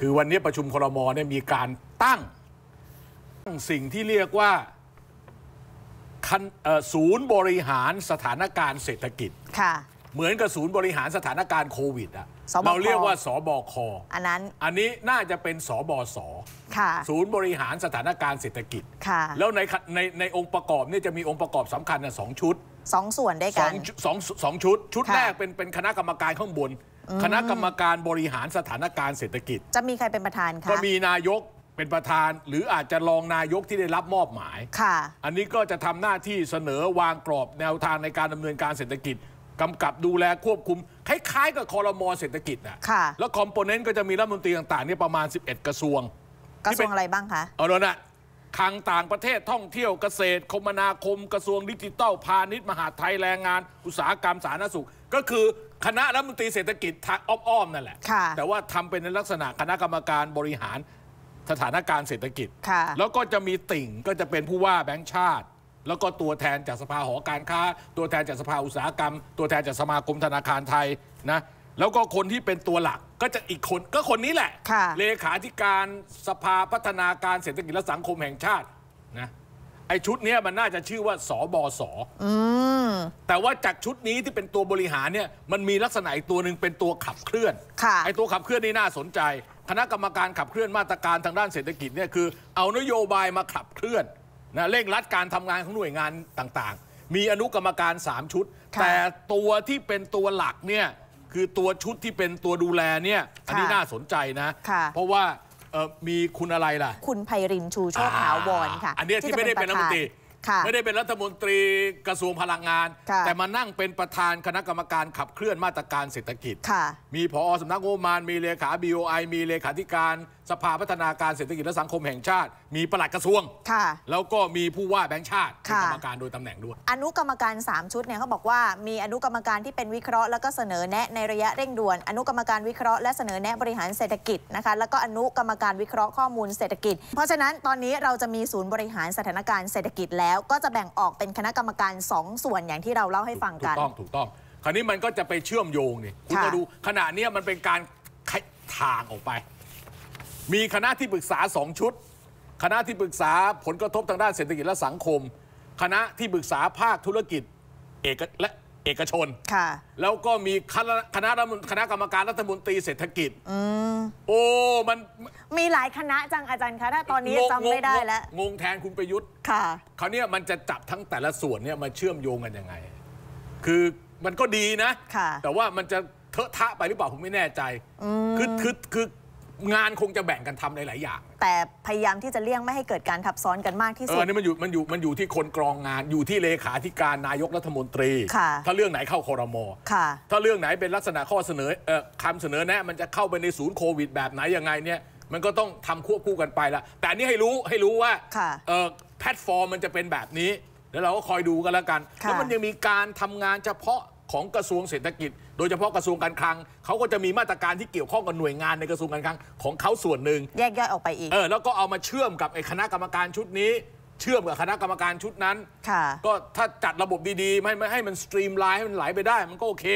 คือวันนี้ประชุมครมเนี่ยมีการตั้งตั้งสิ่งที่เรียกว่าศูนย์บริหารสถานการณ์เศรษฐกิจค่ะเหมือนกับศูนย์บริหารสถานการณ์โควิดอะเราเรียกว่า สบคอันนั้นอันนี้น่าจะเป็นสบสศูนย์บริหารสถานการณ์เศรษฐกิจค่ะแล้วในในในองค์ประกอบนี่จะมีองค์ประกอบสำคัญนะสองชุดสองส่วนได้กันสองสองชุด ชุดแรกเป็นเป็นคณะกรรมการข้างบนคณะกรรมการบริหารสถานการณ์เศรษฐกิจ จะมีใครเป็นประธานคะก็มีนายกเป็นประธาน หรืออาจจะรองนายกที่ได้รับมอบหมายค่ะ อันนี้ก็จะทำหน้าที่เสนอวางกรอบแนวทางในการดำเนินการเศรษฐกิจกำกับดูแลควบคุม คล้าย ๆ กับคอรมอเศรษฐกิจนะะแล้วคอมโพเนนต์ก็จะมีรัฐมนตรีต่างๆเนี่ยประมาณ 11 กระทรวง กระทรวงอะไรบ้างคะเอาละคาังต่างประเทศท่องเที่ยวเกษตร คมนาคมกระทรวงดิจิทัล พาณิชย์มหาไทยแรงงาน อุตสาหกรรมสาธารณสุข ก็คือคณะรัฐมนตรีเศรษฐกิจทอ้อมๆนั่นแหละแต่ว่าทำเป็นในลักษณะคณะกรรมการบริหารสถานการณ์เศรษฐกิจ แล้วก็จะมีติ่งก็จะเป็นผู้ว่าแบงค์ชาติ แล้วก็ตัวแทนจากสภาหอการค้าตัวแทนจากสภาอุตสาหกรรม ตัวแทนจากสมาคมธนาคารไทยนะแล้วก็คนที่เป็นตัวหลักก็จะอีกคน ก็คนนี้แหละค่ะเลขาธิการสภาพัฒนาการเศรษฐกิจและสังคมแห่งชาตินะไอชุดเนี้ยมันน่าจะชื่อว่าสบสอแต่ว่าจากชุดนี้ที่เป็นตัวบริหารเนี่ยมันมีลักษณะอีกตัวหนึ่งเป็นตัวขับเคลื่อนไอตัวขับเคลื่อนนี่น่าสนใจ คณะกรรมการขับเคลื่อนมาตรการทางด้านเศรษฐกิจเนี่ยคือเอานโยบายมาขับเคลื่อนนะเร่งรัดการทำงานของหน่วยงานต่างๆ มีอนุกรรมการ3ชุด แต่ตัวที่เป็นตัวหลักเนี่ยคือตัวชุดที่เป็นตัวดูแลเนี่ยอันนี้น่าสนใจนะะเพราะว่ามีคุณอะไรล่ะ คุณไพรินชูโชคขาวอนค่ะอันเนี้ที่ไม่ได้เป็นรัฐมนตรีไม่ได้เป็นรัฐมนตรีกระทรวงพลังงาน แต่มานั่งเป็นประธานคณะกรรมการขับเคลื่อนมาตรการเศรษฐกิจมีผอสำนักงบประมาณมีเลขาบีโอไอมีเลขาธิการ สภาพัฒนาการเศรษฐกิจและสังคมแห่งชาติ มีปลัดกระทรวงแล้วก็มีผู้ว่าแบงค์ชาติเป็นกรรมการโดยตำแหน่งด้วย อนุกรรมการ 3 ชุดเนี่ยเขาบอกว่ามีอนุกรรมการที่เป็นวิเคราะห์ แล้วก็เสนอแนะในระยะเร่งด่วน อนุกรรมการวิเคราะห์และเสนอแนะบริหารเศรษฐกิจนะคะแล้วก็อนุกรรมการวิเคราะห์ข้อมูลเศรษฐกิจ เพราะฉะนั้นตอนนี้เราจะมีศูนย์บริหารสถานการณ์เศรษฐกิจแล้วล้วก็จะแบ่งออกเป็นคณะกรรมการ 2 ส่วนอย่างที่เราเล่าให้ฟังกัน ถูกต้องถูกต้อง คราวนี้มันก็จะไปเชื่อมโยงนี่คุณจะดูขณะนี้มันเป็นการทางออกไป มีคณะที่ปรึกษาสองชุด คณะที่ปรึกษาผลกระทบทางด้านเศรษฐกิจและสังคม คณะที่ปรึกษาภาคธุรกิจ เอกและเอกชนค่ะ แล้วก็มีคณะคณะกรรมการรัฐมนตรีเศรษฐกิจโอ้มัน มีหลายคณะจังอาจารย์คะถ้าตอนนี้จำไม่ได้แล้ว งงแทนคุณประยุทธ์ค่ะคราวนี้มันจะจับทั้งแต่ละส่วนเนี่ยมาเชื่อมโยงกันยังไง คือมันก็ดีนะ แต่ว่ามันจะเทอะทะไปหรือเปล่าผมไม่แน่ใจ คือคือคืองานคงจะแบ่งกันทำหลาย ๆ อย่างแต่พยายามที่จะเลี่ยงไม่ให้เกิดการทับซ้อนกันมากที่สุดเออนี่มันอยู่มันอยู่มันอยู่ที่คนกรองงานอยู่ที่เลขาธิการนายกรัฐมนตรีถ้าเรื่องไหนเข้าคอรมอถ้าเรื่องไหนเป็นลักษณะข้อเสนอคำเสนอแนะมันจะเข้าไปในศูนย์โควิดแบบไหนยังไงเนี่ยมันก็ต้องทำควบคู่กันไปละแต่นี่ให้รู้ให้รู้ว่าแพลตฟอร์มมันจะเป็นแบบนี้แล้วเราก็คอยดูกันแล้วกันแล้วมันยังมีการทำงานเฉพาะของกระทรวงเศรษฐกิจ โดยเฉพาะกระทรวงการคลังเขาก็จะมีมาตรการที่เกี่ยวข้องกับหน่วยงานในกระทรวงการคลังของเขาส่วนหนึ่งแยกย่อยออกไปอีกเออแล้วก็เอามาเชื่อมกับไอ้คณะกรรมการชุดนี้ เชื่อมกับคณะกรรมการชุดนั้นค่ะ ก็ถ้าจัดระบบดีๆ ไม่ไม่ให้มันสตรีมไลน์ให้มันไหลไปได้มันก็โอเค